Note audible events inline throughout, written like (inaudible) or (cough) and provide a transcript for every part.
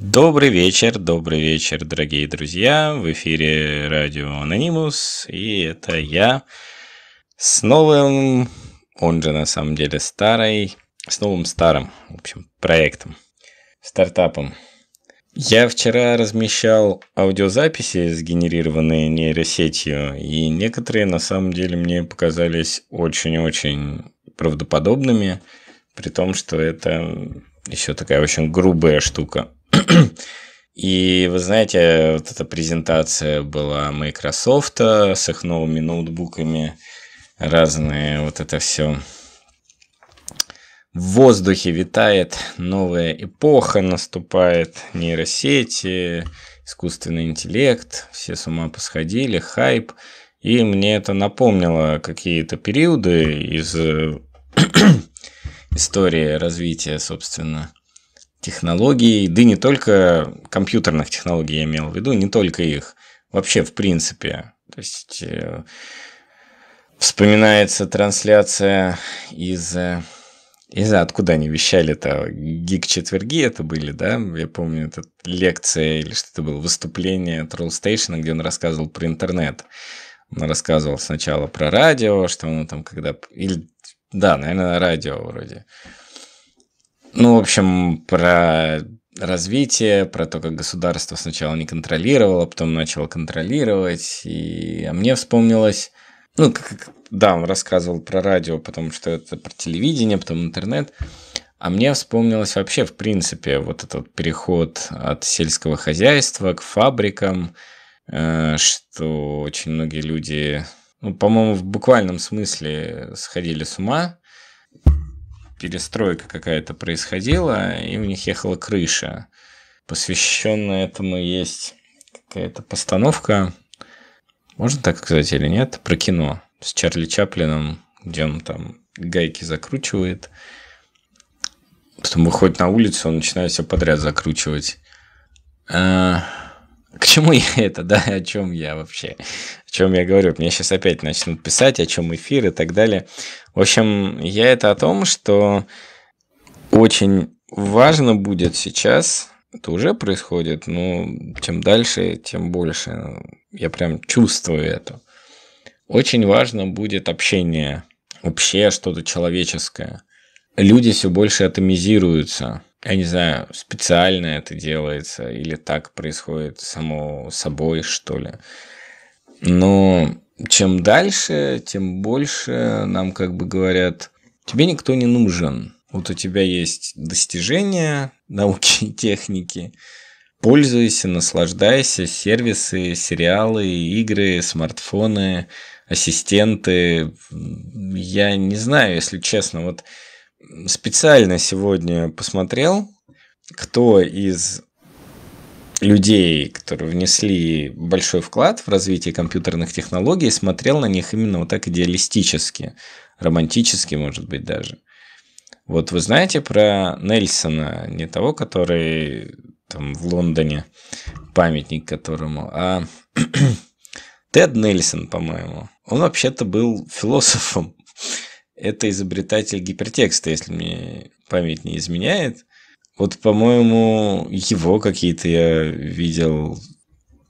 Добрый вечер, добрый вечер, дорогие друзья. В эфире радио Анонимус, и это я с новым, он же на самом деле старый, с новым старым, в общем, проектом, стартапом. Я вчера размещал аудиозаписи, сгенерированные нейросетью, и некоторые на самом деле мне показались очень-очень правдоподобными, при том, что это еще такая очень грубая штука. (clears throat) И вы знаете, вот эта презентация была Microsoft а, с их новыми ноутбуками, разные вот это все. В воздухе витает новая эпоха, наступает нейросети, искусственный интеллект, все с ума посходили, хайп. И мне это напомнило какие-то периоды из э, (clears throat) истории развития, собственно, технологий, да и не только компьютерных технологий я имел в виду, не только их, вообще в принципе. То есть э, вспоминается трансляция из... Э, не знаю, откуда они вещали-то, гик-четверги это были, да? Я помню, это лекция или что-то было, выступление Troll Station, где он рассказывал про интернет. Он рассказывал сначала про радио, что он там когда... Или... Да, наверное, радио вроде. Ну, в общем, про развитие, про то, как государство сначала не контролировало, потом начало контролировать. И а мне вспомнилось, ну, как, да, он рассказывал про радио, потому что это про телевидение, потом интернет. А мне вспомнилось вообще, в принципе, вот этот переход от сельского хозяйства к фабрикам, э, что очень многие люди, ну, по-моему, в буквальном смысле сходили с ума перестройка какая-то происходила, и у них ехала крыша. Посвященная этому есть какая-то постановка, можно так сказать или нет, про кино с Чарли Чаплином, где он там гайки закручивает, потом выходит на улицу, он начинает все подряд закручивать. А, к чему (laughs) я это, да, о чем я вообще, о чем я говорю. Мне сейчас опять начнут писать, о чем эфир и так далее. В общем, я это о том, что очень важно будет сейчас, это уже происходит, но чем дальше, тем больше. Ну, я прям чувствую это. Очень важно будет общение, вообще что-то человеческое. Люди все больше атомизируются – я не знаю, специально это делается или так происходит само собой, что ли. Но чем дальше, тем больше нам как бы говорят, тебе никто не нужен. Вот у тебя есть достижения (laughs) науки и техники, пользуйся, наслаждайся, сервисы, сериалы, игры, смартфоны, ассистенты. Я не знаю, если честно, вот специально сегодня посмотрел, кто из людей, которые внесли большой вклад в развитие компьютерных технологий, смотрел на них именно вот так идеалистически, романтически, может быть, даже. Вот вы знаете про Нельсона, не того, который там в Лондоне, памятник которому, а (clears throat) Тед Нельсон, по-моему. Он вообще-то был философом это изобретатель гипертекста, если мне память не изменяет. Вот, по-моему, его какие-то я видел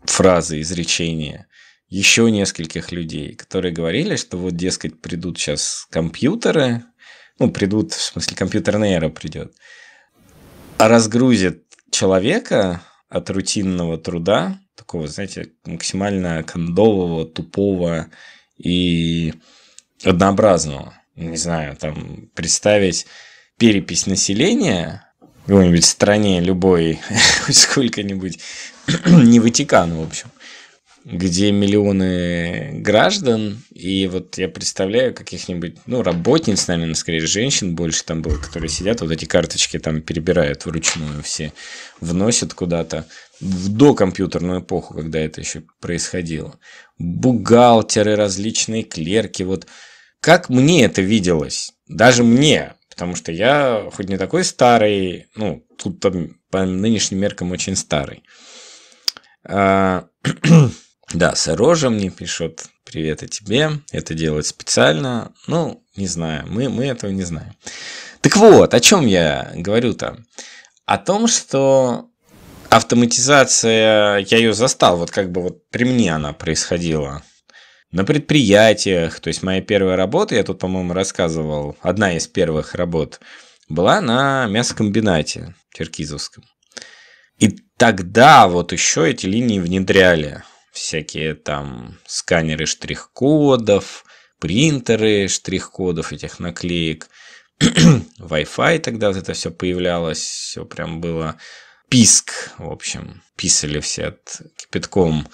фразы, изречения еще нескольких людей, которые говорили, что вот, дескать, придут сейчас компьютеры, ну, придут, в смысле, компьютерная эра придет, а разгрузит человека от рутинного труда, такого, знаете, максимально кондового, тупого и однообразного не знаю, там представить перепись населения в какой-нибудь стране любой, хоть (laughs) сколько-нибудь, (clears throat) не Ватикан, в общем, где миллионы граждан, и вот я представляю каких-нибудь, ну, работниц, наверное, скорее женщин больше там было, которые сидят, вот эти карточки там перебирают вручную все, вносят куда-то, в докомпьютерную эпоху, когда это еще происходило. Бухгалтеры, различные клерки, вот как мне это виделось, даже мне, потому что я хоть не такой старый, ну, тут по нынешним меркам очень старый. А, (clears throat) да, Сорожа мне пишет привет и а тебе, это делают специально, ну, не знаю, мы, мы этого не знаем. Так вот, о чем я говорю-то? О том, что автоматизация, я ее застал, вот как бы вот при мне она происходила на предприятиях. То есть моя первая работа, я тут, по-моему, рассказывал, одна из первых работ, была на мясокомбинате черкизовском. И тогда вот еще эти линии внедряли. Всякие там сканеры штрих-кодов, принтеры штрих-кодов этих наклеек. (clears throat) Wi-Fi тогда вот это все появлялось, все прям было писк, в общем, писали все от кипятком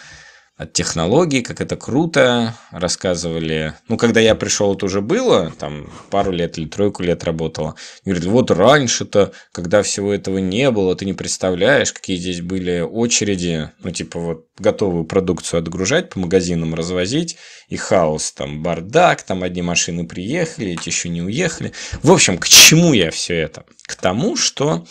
от технологий, как это круто, рассказывали. Ну, когда я пришел, это уже было, там пару лет или тройку лет работало. Говорит, вот раньше-то, когда всего этого не было, ты не представляешь, какие здесь были очереди, ну, типа вот готовую продукцию отгружать, по магазинам развозить, и хаос, там бардак, там одни машины приехали, эти еще не уехали. В общем, к чему я все это? К тому, что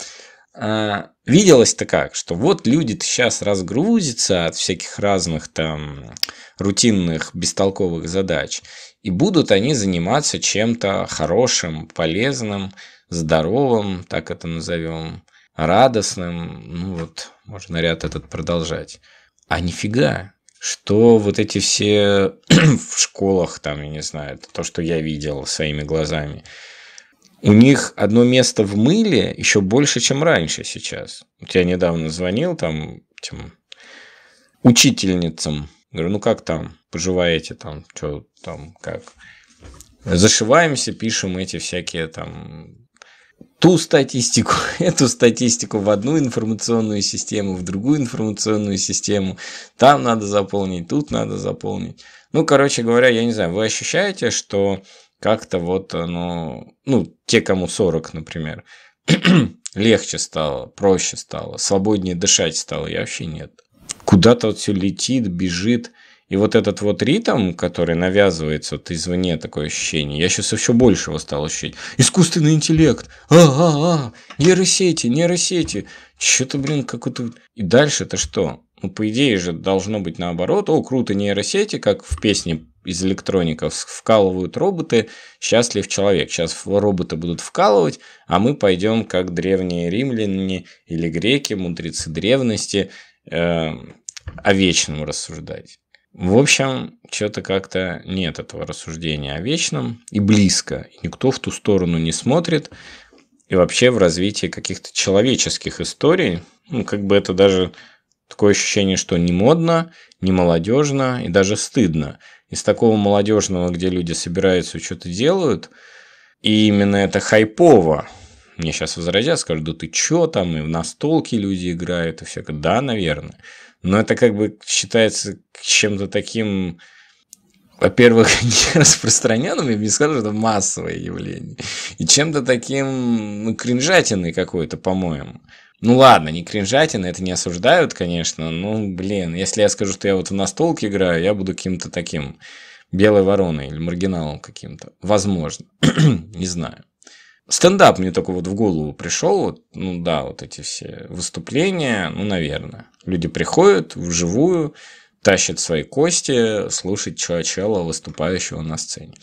а, виделось-то как, что вот люди сейчас разгрузятся от всяких разных там рутинных бестолковых задач, и будут они заниматься чем-то хорошим, полезным, здоровым, так это назовем, радостным, ну вот, можно ряд этот продолжать. А нифига, что вот эти все (clears throat) в школах, там, я не знаю, то, что я видел своими глазами – у них одно место в мыле еще больше, чем раньше сейчас. Вот я недавно звонил там этим учительницам. Говорю, ну как там, поживаете там, что там, как? Зашиваемся, пишем эти всякие там ту статистику, (laughs) эту статистику в одну информационную систему, в другую информационную систему. Там надо заполнить, тут надо заполнить. Ну, короче говоря, я не знаю, вы ощущаете, что как-то вот оно, ну, те, кому 40, например, (clears throat) легче стало, проще стало, свободнее дышать стало, я вообще нет. Куда-то вот все летит, бежит, и вот этот вот ритм, который навязывается вот извне, такое ощущение, я сейчас еще больше его стал ощущать. Искусственный интеллект, а-а-а, нейросети, нейросети, что-то, блин, как то И дальше-то что? Ну, по идее же должно быть наоборот. О, круто, нейросети, как в песне из электроников вкалывают роботы, счастлив человек. Сейчас роботы будут вкалывать, а мы пойдем как древние римляне или греки, мудрецы древности, э, о вечном рассуждать. В общем, что-то как-то нет этого рассуждения о вечном и близко. никто в ту сторону не смотрит. И вообще в развитии каких-то человеческих историй, ну, как бы это даже Такое ощущение, что не модно, не молодежно и даже стыдно. Из такого молодежного, где люди собираются и что-то делают, и именно это хайпово. Мне сейчас возразят, скажут, да ты чё там, и в настолке люди играют, и все. Да, наверное. Но это как бы считается чем-то таким, во-первых, (laughs) не распространенным, я бы не скажу, что это массовое явление, и чем-то таким ну, кринжатиной какой-то, по-моему. Ну ладно, не кринжатина, это не осуждают, конечно. Ну, блин, если я скажу, что я вот в настолке играю, я буду каким-то таким белой вороной или маргиналом каким-то. Возможно. (clears throat) не знаю. Стендап мне только вот в голову пришел. Вот, ну да, вот эти все выступления, ну, наверное. Люди приходят вживую, тащат свои кости слушать чувачела, выступающего на сцене.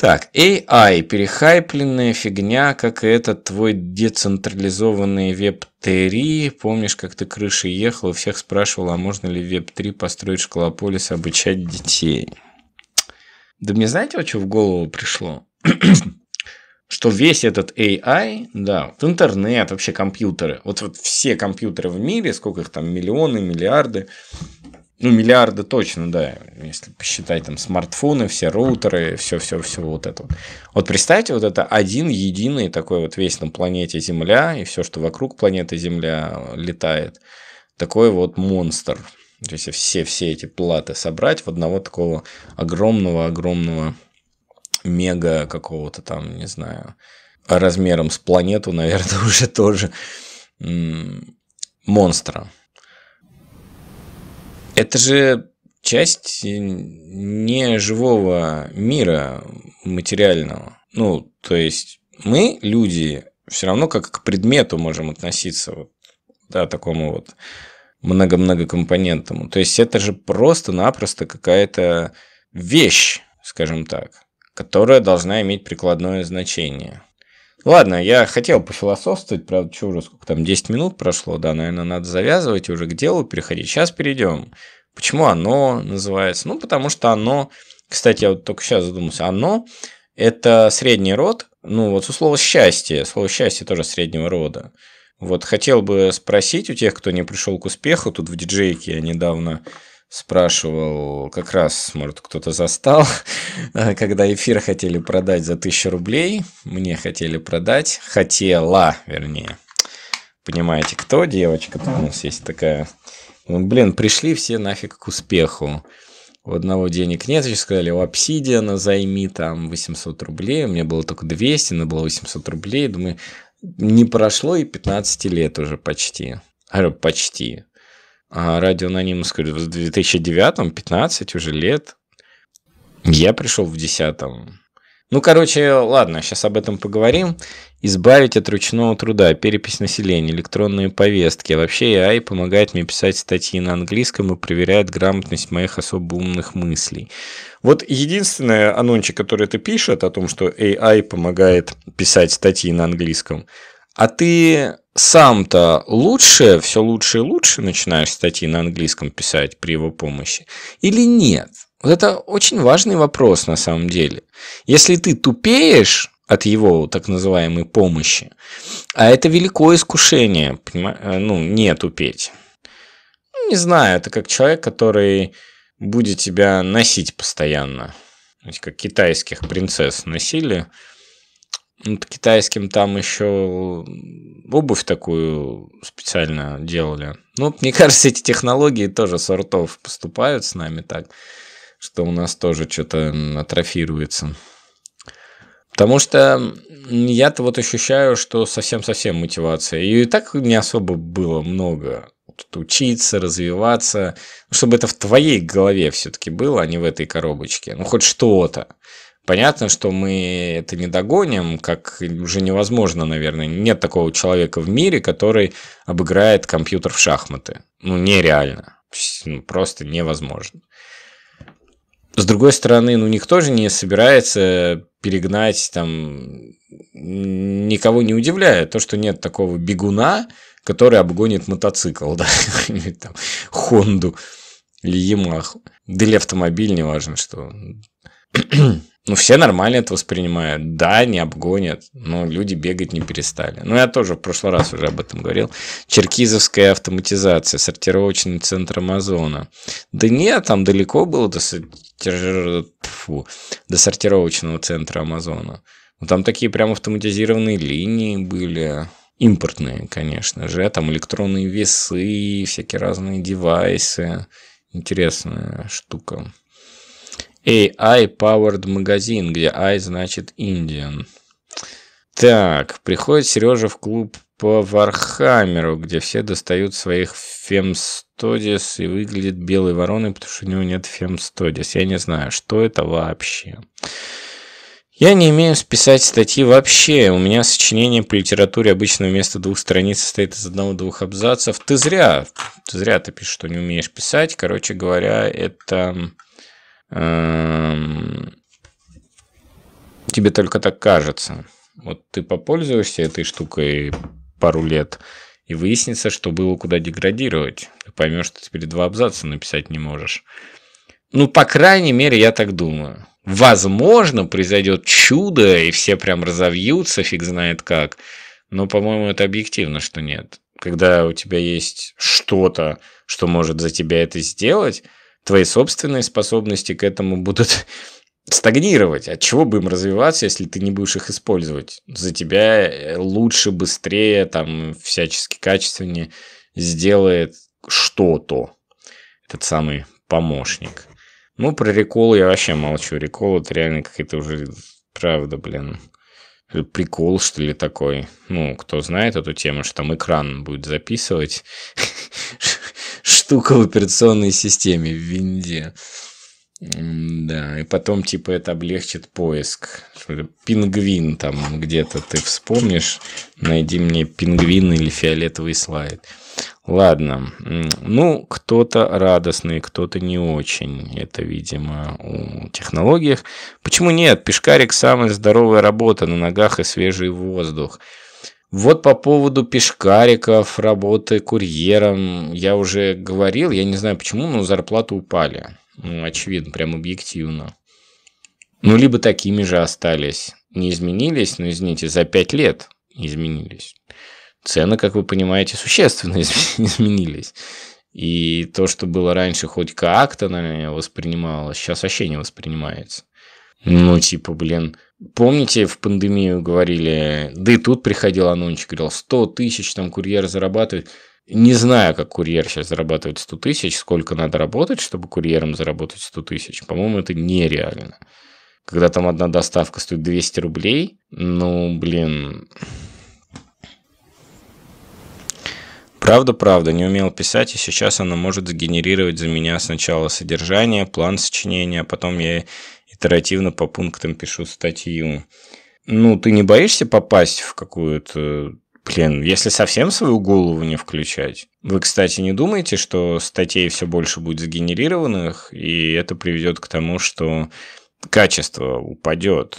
Так, AI, перехайпленная фигня, как и этот твой децентрализованный веб-3. Помнишь, как ты крыши ехал и всех спрашивал, а можно ли веб-3 построить школополис, обучать детей? Да мне знаете, вот что в голову пришло? (clears throat) что весь этот AI, да, вот интернет, вообще компьютеры, вот, вот все компьютеры в мире, сколько их там, миллионы, миллиарды, ну, миллиарды точно, да, если посчитать там смартфоны, все роутеры, все-все-все вот это. Вот представьте, вот это один единый такой вот весь на планете Земля, и все, что вокруг планеты Земля э, летает, такой вот монстр. То есть все, все эти платы собрать в одного такого огромного-огромного мега какого-то там, не знаю, размером с планету, наверное, (laughs) уже тоже монстра. Это же часть э, не живого мира материального. Ну, то есть мы, люди, все равно как к предмету можем относиться, вот, да, такому вот много-многокомпонентному. То есть это же просто-напросто какая-то вещь, скажем так, которая должна иметь прикладное значение. Ладно, я хотел пофилософствовать, правда, что уже сколько там, 10 минут прошло, да, наверное, надо завязывать уже к делу переходить. Сейчас перейдем. Почему оно называется? Ну, потому что оно, кстати, я вот только сейчас задумался, оно – это средний род, ну, вот у слова «счастье», слово «счастье» тоже среднего рода. Вот хотел бы спросить у тех, кто не пришел к успеху, тут в диджейке я недавно спрашивал, как раз, может, кто-то застал, (laughs) когда эфир хотели продать за 1000 рублей, мне хотели продать, хотела, вернее. Понимаете, кто девочка у нас есть такая? Ну, блин, пришли все нафиг к успеху. У одного денег нет, еще сказали, у обсидиана займи там 800 рублей, у меня было только 200, но было 800 рублей, думаю, не прошло и 15 лет уже почти. Говорю, почти а радио Анонимус, говорю, в 2009-м, 15 уже лет. Я пришел в 10-м. Ну, короче, ладно, сейчас об этом поговорим. Избавить от ручного труда, перепись населения, электронные повестки. вообще AI помогает мне писать статьи на английском и проверяет грамотность моих особо умных мыслей. Вот единственное анончик, который это пишет о том, что AI помогает писать статьи на английском – а ты сам-то лучше, все лучше и лучше начинаешь статьи на английском писать при его помощи или нет? Вот это очень важный вопрос на самом деле. Если ты тупеешь от его так называемой помощи, а это великое искушение, э, ну, не тупеть. Ну, не знаю, это как человек, который будет тебя носить постоянно. Как китайских принцесс носили – китайским там еще обувь такую специально делали. Ну, мне (laughs) кажется, эти технологии тоже сортов поступают с нами так, что у нас тоже что-то атрофируется. Потому что я-то вот ощущаю, что совсем-совсем мотивация. И так не особо было много. Тут учиться, развиваться. Ну, чтобы это в твоей голове все-таки было, а не в этой коробочке. Ну, хоть что-то. Понятно, что мы это не догоним, как уже невозможно, наверное. Нет такого человека в мире, который обыграет компьютер в шахматы. Ну, нереально. Ну, просто невозможно. С другой стороны, ну, никто же не собирается перегнать там... Никого не удивляет то, что нет такого бегуна, который обгонит мотоцикл, (laughs) да, там Хонду или Ямаху, да или автомобиль, неважно что. (clears throat) Ну, все нормально это воспринимают. Да, не обгонят, но люди бегать не перестали. Ну, я тоже в прошлый раз уже об этом говорил. Черкизовская автоматизация, сортировочный центр Амазона. Да нет, там далеко было до, Фу, до сортировочного центра Амазона. Ну, там такие прям автоматизированные линии были импортные, конечно же, там электронные весы, всякие разные девайсы. Интересная штука. AI-powered магазин, где I значит Indian. Так, приходит Сережа в клуб по Вархаммеру, где все достают своих фемстодис и выглядит белой вороной, потому что у него нет фемстодис. Я не знаю, что это вообще. Я не имею списать статьи вообще. У меня сочинение по литературе обычно вместо двух страниц состоит из одного-двух абзацев. Ты зря. Ты зря ты пишешь, что не умеешь писать. Короче говоря, это Эм, тебе только так кажется. Вот ты попользуешься этой штукой пару лет, и выяснится, что было куда деградировать. Ты поймешь, что теперь два абзаца написать не можешь. Ну, по крайней мере, я так думаю. Возможно, произойдет чудо, и все прям разовьются, фиг знает как. Но, по-моему, это объективно, что нет. Когда у тебя есть что-то, что может за тебя это сделать, твои собственные способности к этому будут (laughs) стагнировать. От чего бы им развиваться, если ты не будешь их использовать? За тебя э, лучше, быстрее, там, всячески качественнее сделает что-то этот самый помощник. Ну, про рекол я вообще молчу. Рекол это реально какая-то уже правда, блин прикол, что ли, такой. Ну, кто знает эту тему, что там экран будет записывать (laughs) штука в операционной системе в винде. Да, и потом, типа, это облегчит поиск. Пингвин там где-то ты вспомнишь, найди мне пингвин или фиолетовый слайд. Ладно, ну, кто-то радостный, кто-то не очень. Это, видимо, у технологиях. Почему нет? Пешкарик – самая здоровая работа на ногах и свежий воздух. Вот по поводу пешкариков, работы курьером, я уже говорил, я не знаю почему, но зарплаты упали. Ну, очевидно, прям объективно. Ну, либо такими же остались. Не изменились, но, извините, за пять лет изменились цены, как вы понимаете, существенно (laughs) изменились. И то, что было раньше хоть как-то, наверное, воспринималось, сейчас вообще не воспринимается. Ну, типа, блин, помните, в пандемию говорили, да и тут приходил анончик, говорил, 100 тысяч там курьер зарабатывает. Не знаю, как курьер сейчас зарабатывает 100 тысяч, сколько надо работать, чтобы курьером заработать 100 тысяч. По-моему, это нереально. Когда там одна доставка стоит 200 рублей, ну, блин, Правда-правда, не умел писать, и сейчас она может сгенерировать за меня сначала содержание, план сочинения, а потом я итеративно по пунктам пишу статью. Ну, ты не боишься попасть в какую-то... Блин, если совсем свою голову не включать. Вы, кстати, не думаете, что статей все больше будет сгенерированных, и это приведет к тому, что качество упадет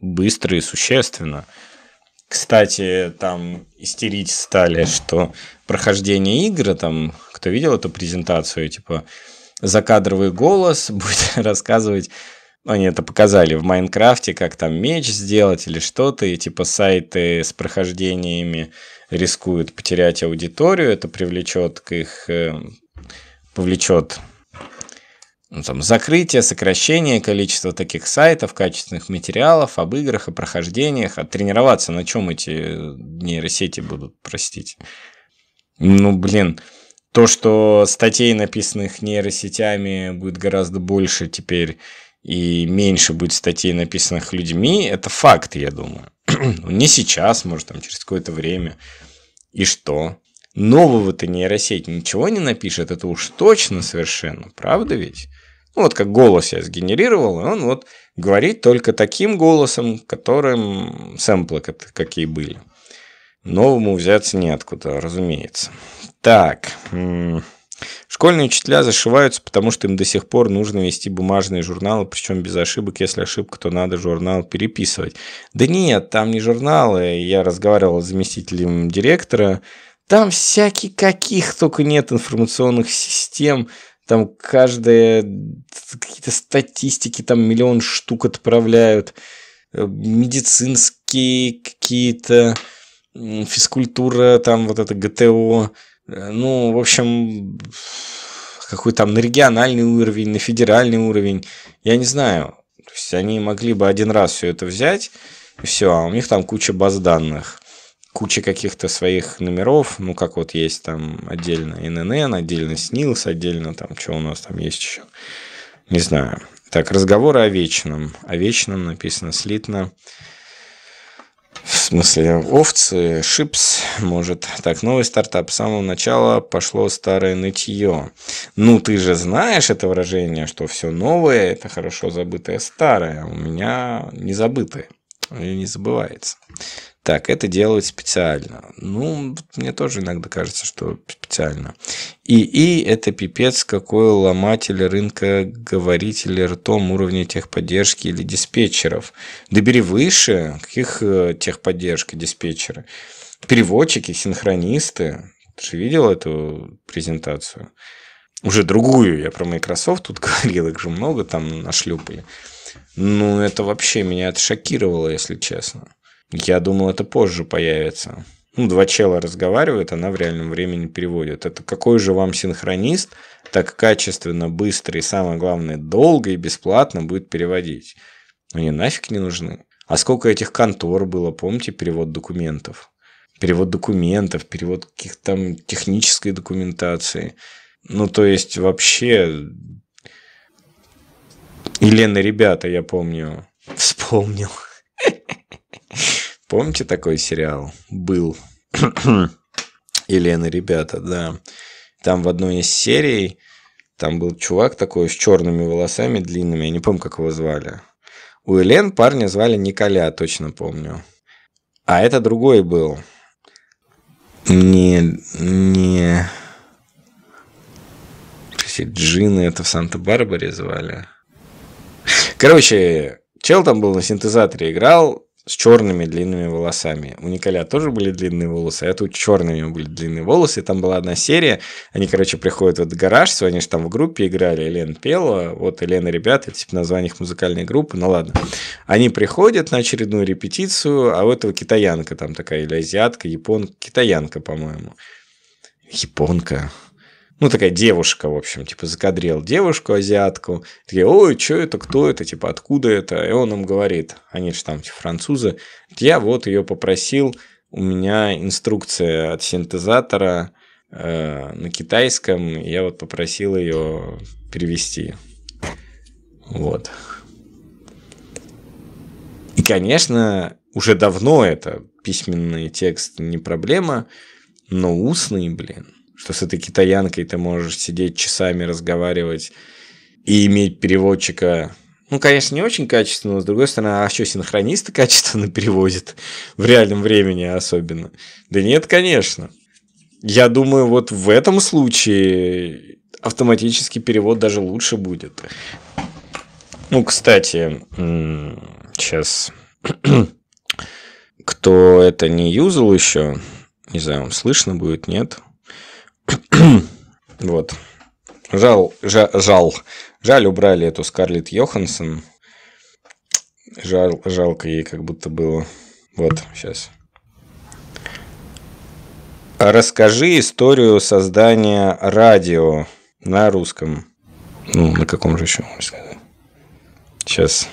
быстро и существенно? Кстати, там истерить стали, что прохождение игры, там, кто видел эту презентацию, типа, закадровый голос (laughs) будет рассказывать ну, они это показали в Майнкрафте, как там меч сделать или что-то, и типа сайты с прохождениями рискуют потерять аудиторию, это привлечет к их, э, повлечет ну, там, закрытие, сокращение количества таких сайтов, качественных материалов об играх и прохождениях, а тренироваться на чем эти э, нейросети будут, простите. Ну, блин, то, что статей, написанных нейросетями, будет гораздо больше теперь, и меньше будет статей, написанных людьми, это факт, я думаю. Ну, не сейчас, может, там через какое-то время. И что? Нового-то нейросеть ничего не напишет, это уж точно совершенно, правда ведь? Ну, вот как голос я сгенерировал, и он вот говорит только таким голосом, которым сэмплы какие были. Новому взяться неоткуда, разумеется. Так, школьные учителя зашиваются, потому что им до сих пор нужно вести бумажные журналы, причем без ошибок. Если ошибка, то надо журнал переписывать. Да нет, там не журналы. Я разговаривал с заместителем директора, там всяких каких только нет информационных систем, там каждая какие-то статистики, там миллион штук отправляют, э, медицинские какие-то, физкультура, там вот это ГТО. Э, ну, в общем, какой там на региональный уровень, на федеральный уровень, я не знаю. То есть они могли бы один раз все это взять, и все, а у них там куча баз данных куча каких-то своих номеров, ну, как вот есть там отдельно ННН, отдельно СНИЛС, отдельно там, что у нас там есть еще, не знаю. Так, разговоры о вечном. О вечном написано слитно. В смысле, овцы, шипс, может. Так, новый стартап. С самого начала пошло старое нытье. Ну, ты же знаешь это выражение, что все новое – это хорошо забытое старое. У меня не забытое. И не забывается так, это делают специально. Ну, мне тоже иногда кажется, что специально. И и это пипец, какой ломатель рынка, говоритель ртом уровня техподдержки или диспетчеров. Добери выше, каких э, техподдержка, диспетчеры. Переводчики, синхронисты. Ты же видел эту презентацию? Уже другую, я про Microsoft тут (laughs) говорил, их же много там нашлюпали. Ну, это вообще меня отшокировало, если честно. Я думал, это позже появится. Ну, два чела разговаривают, она в реальном времени переводит. Это какой же вам синхронист так качественно, быстро и, самое главное, долго и бесплатно будет переводить? Они нафиг не нужны. А сколько этих контор было, помните, перевод документов? Перевод документов, перевод каких-то там технической документации. Ну, то есть, вообще... Елена, ребята, я помню, вспомнил. Помните такой сериал? Был. (clears throat) Елены ребята, да. Там в одной из серий там был чувак такой с черными волосами длинными, я не помню, как его звали. У Елен парня звали Николя, точно помню. А это другой был. Не... Не... Джины это в Санта-Барбаре звали. Короче, чел там был на синтезаторе играл, с черными длинными волосами. У Николя тоже были длинные волосы, а тут черными были длинные волосы. И там была одна серия, они, короче, приходят в этот гараж, все, они же там в группе играли, Елена пела, вот Елена ребята, типа название их музыкальной группы, ну ладно. Они приходят на очередную репетицию, а у этого китаянка там такая, или азиатка, японка, китаянка, по-моему. Японка ну, такая девушка, в общем, типа, закадрил девушку азиатку. Такие, ой, что это, кто это, типа, откуда это? И он им говорит, они же там типа, французы. Я вот ее попросил, у меня инструкция от синтезатора э, на китайском, я вот попросил ее перевести. Вот. И, конечно, уже давно это письменный текст не проблема, но устный, блин что с этой китаянкой ты можешь сидеть часами, разговаривать и иметь переводчика, ну, конечно, не очень качественно, но с другой стороны, а что, синхронисты качественно (laughs) переводят в реальном времени особенно? Да нет, конечно. Я думаю, вот в этом случае автоматический перевод даже лучше будет. Ну, кстати, сейчас (clears throat) кто это не юзал еще, не знаю, вам слышно будет, нет? (clears throat) вот. Жал, жа, жал. Жаль, убрали эту Скарлетт Йоханссон. Жал, жалко ей как будто было. Вот, сейчас. Расскажи историю создания радио на русском. Ну, на каком же еще можно сказать? Сейчас.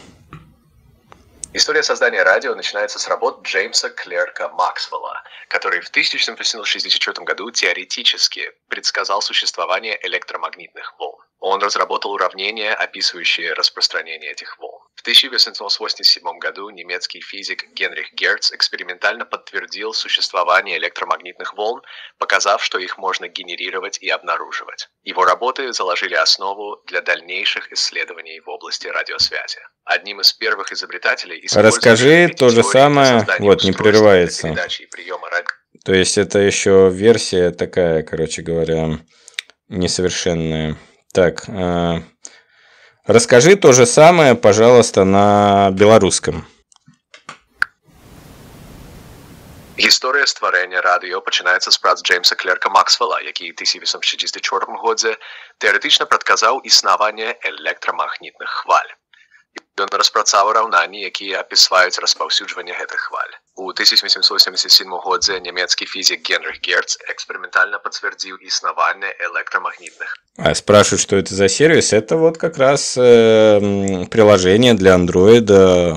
История создания радио начинается с работ Джеймса Клерка Максвелла, который в 1864 году теоретически предсказал существование электромагнитных волн. Он разработал уравнения, описывающие распространение этих волн. В 1887 году немецкий физик Генрих Герц экспериментально подтвердил существование электромагнитных волн, показав, что их можно генерировать и обнаруживать. Его работы заложили основу для дальнейших исследований в области радиосвязи. Одним из первых изобретателей... Расскажи то же самое... Вот, не прерывается. То есть это еще версия такая, короче говоря, несовершенная. Так, э Расскажи то же самое, пожалуйста, на белорусском. Гісторыя стварэння радыё пачынаецца з прац Джеймса Клерка Максвелла, які 1864 годзе тэарэтычна прадказаў існаванне электрамагнітных хваль. Ён распрацаў раўнанні, якія апісваюць распаўсюджванне гэтых хваль. У 1877 годзе нямецкі фізік Генрих Герц экспериментально подтвердил існаванне электромагнитных. А спрашивают, что это за сервис? Это вот как раз э, приложение для Android, э,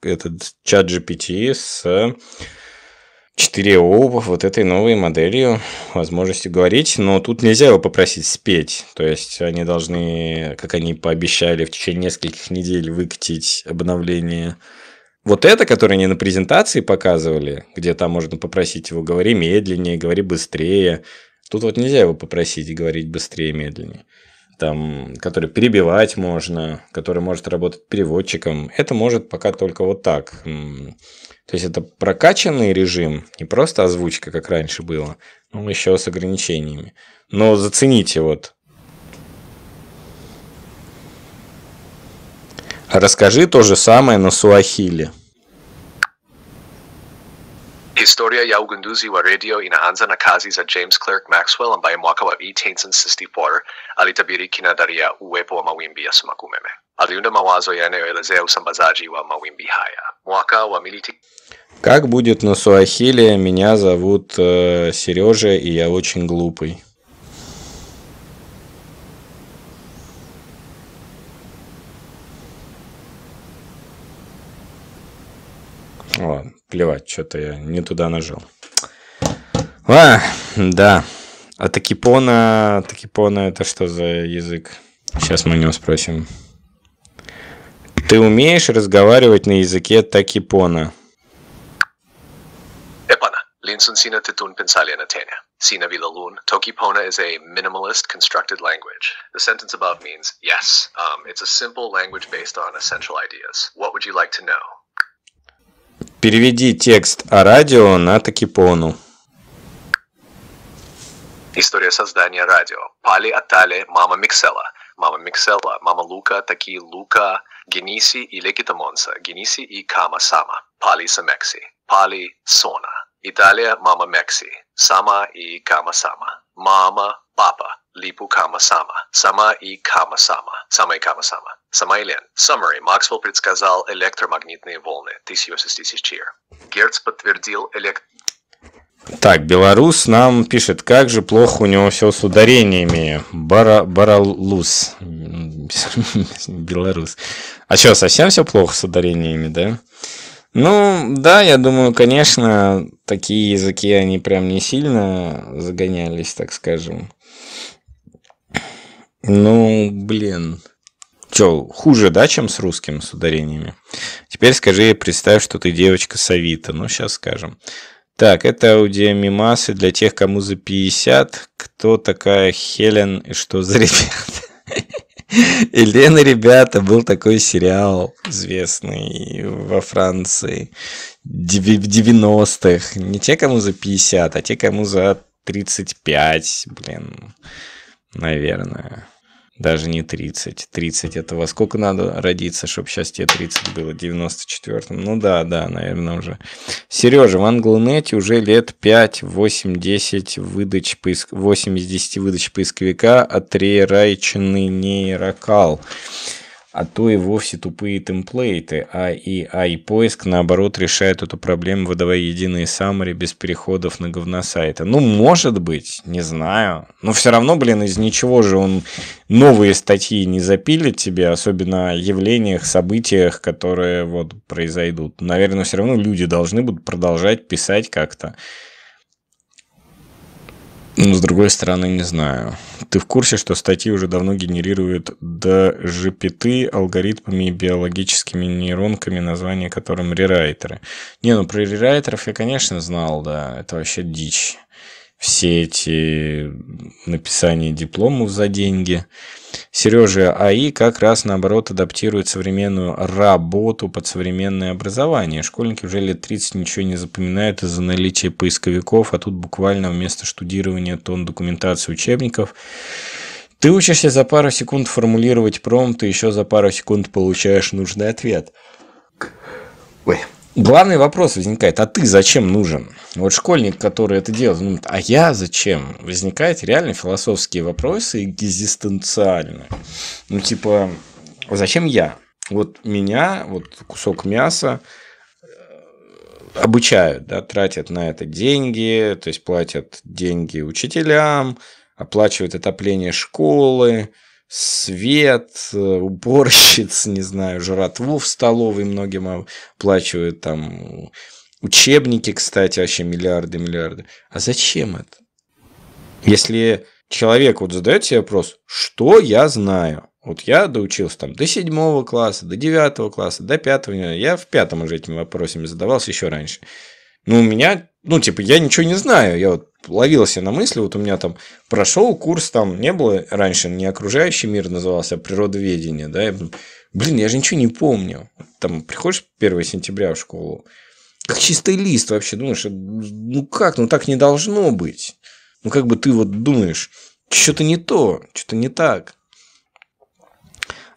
этот чат GPT с 4O вот этой новой моделью, возможностью говорить, но тут нельзя его попросить спеть, то есть они должны, как они пообещали, в течение нескольких недель выкатить обновление вот это, которое они на презентации показывали, где там можно попросить его говори медленнее, говори быстрее. Тут вот нельзя его попросить говорить быстрее, медленнее. Там, который перебивать можно, который может работать переводчиком. Это может пока только вот так. То есть это прокачанный режим, не просто озвучка, как раньше было, но еще с ограничениями. Но зацените вот Расскажи то же самое на суахили. Istoria ya ugunduzi wa redio inaanza na kazi za James Clerk Maxwell ambaye mwaka wa 1864 alitabiri kinadharia uwepo wa mawimbi ya sumakumeme. Aliunda mawazo yanayoelezea usambazaji wa mawimbi haya. Mwaka wa militi... Как будет на суахиле «Меня зовут э, Сережа, и я очень глупый»? Плевать, что-то я не туда нажал. А, да. А такипона, такипона это что за язык? Сейчас мы у него спросим. Ты умеешь разговаривать на языке такипона? Эпана. Линсун сина титун пенсалия на теня. Sina Vilalun, Tokipona is a minimalist constructed language. The sentence above means yes. Um, it's a simple language based on essential ideas. What would you like to know? Переведи текст о радио на Такипону. История создания радио. Пали Атали, мама Миксела. Мама Миксела, мама Лука, таки Лука, Гениси и Лекитамонса, Гениси и Кама Сама. Пали Самекси. Пали Сона. Италия, мама Мекси. Сама и Кама Сама. Мама, папа. Липу Кама Сама. Сама и Кама Сама. Сама и Кама Сама. Самойлен. Summary. Максвелл предсказал электромагнитные волны. This uses Герц подтвердил элект... Так, белорус нам пишет, как же плохо у него все с ударениями. Бара, баралус. (laughs) белорус. А что, совсем все плохо с ударениями, да? Ну, да, я думаю, конечно, такие языки, они прям не сильно загонялись, так скажем. Ну, блин. Че, хуже, да, чем с русским, с ударениями? Теперь скажи, представь, что ты девочка Савита. Ну, сейчас скажем. Так, это аудиомимасы для тех, кому за 50. Кто такая Хелен и что за ребята? (laughs) Елена, ребята, был такой сериал известный во Франции в 90-х. Не те, кому за 50, а те, кому за 35, блин, наверное даже не 30. 30 это во сколько надо родиться, чтобы счастье тебе 30 было? 94-м. Ну да, да, наверное, уже. Сережа, в Англнете уже лет 5, 8, 10 выдач, поиск... 8 из 10 выдач поисковика отрерайченный нейрокал а то и вовсе тупые темплейты, а и AI-поиск, наоборот, решает эту проблему, выдавая единые саммари без переходов на говна сайта. Ну, может быть, не знаю. Но все равно, блин, из ничего же он новые статьи не запилит тебе, особенно о явлениях, событиях, которые вот произойдут. Наверное, все равно люди должны будут продолжать писать как-то. Но ну, с другой стороны, не знаю. Ты в курсе, что статьи уже давно генерируют до GPT алгоритмами и биологическими нейронками, названия которым рерайтеры? Не, ну про рерайтеров я, конечно, знал, да. Это вообще дичь все эти написания дипломов за деньги. Сережа АИ как раз наоборот адаптирует современную работу под современное образование. Школьники уже лет 30 ничего не запоминают из-за наличия поисковиков, а тут буквально вместо штудирования тон документации учебников ты учишься за пару секунд формулировать промпт, и еще за пару секунд получаешь нужный ответ. Ой, Главный вопрос возникает, а ты зачем нужен? Вот школьник, который это делает, думает, а я зачем? Возникают реально философские вопросы экзистенциальные. Ну, типа, а зачем я? Вот меня, вот кусок мяса э, обучают, да, тратят на это деньги, то есть платят деньги учителям, оплачивают отопление школы, свет, э, уборщиц, не знаю, жратву в столовой многим оплачивают, там учебники, кстати, вообще миллиарды, миллиарды. А зачем это? Если человек вот задает себе вопрос, что я знаю? Вот я доучился там до седьмого класса, до девятого класса, до пятого. Я в пятом уже этими вопросами задавался еще раньше. Ну у меня, ну, типа, я ничего не знаю. Я вот ловился на мысли, вот у меня там прошел курс, там не было раньше, не окружающий мир назывался, а природоведение, да, я, блин, я же ничего не помню. Там приходишь 1 сентября в школу, как чистый лист вообще, думаешь, ну как, ну так не должно быть. Ну как бы ты вот думаешь, что-то не то, что-то не так.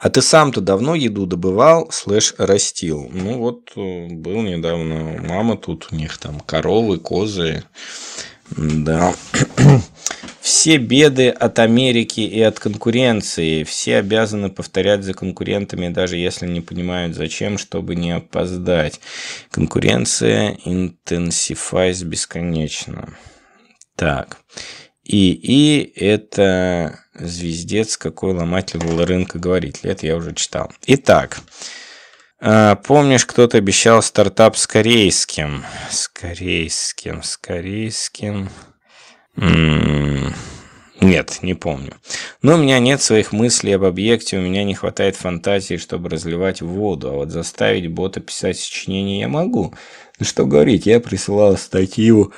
А ты сам-то давно еду добывал, слэш, растил? Ну, вот э, был недавно мама тут, у них там коровы, козы. Да. (clears throat) Все беды от Америки и от конкуренции. Все обязаны повторять за конкурентами, даже если не понимают зачем, чтобы не опоздать. Конкуренция интенсифайс бесконечно. Так. И, и это Звездец, какой ломатель рынка говорит. Лет я уже читал. Итак, а, помнишь, кто-то обещал стартап с корейским? С корейским, с корейским... М м-м, -м -м. Нет, не помню. Но у меня нет своих мыслей об объекте, у меня не хватает фантазии, чтобы разливать воду, а вот заставить бота писать сочинение я могу. Ну что говорить, я присылал статью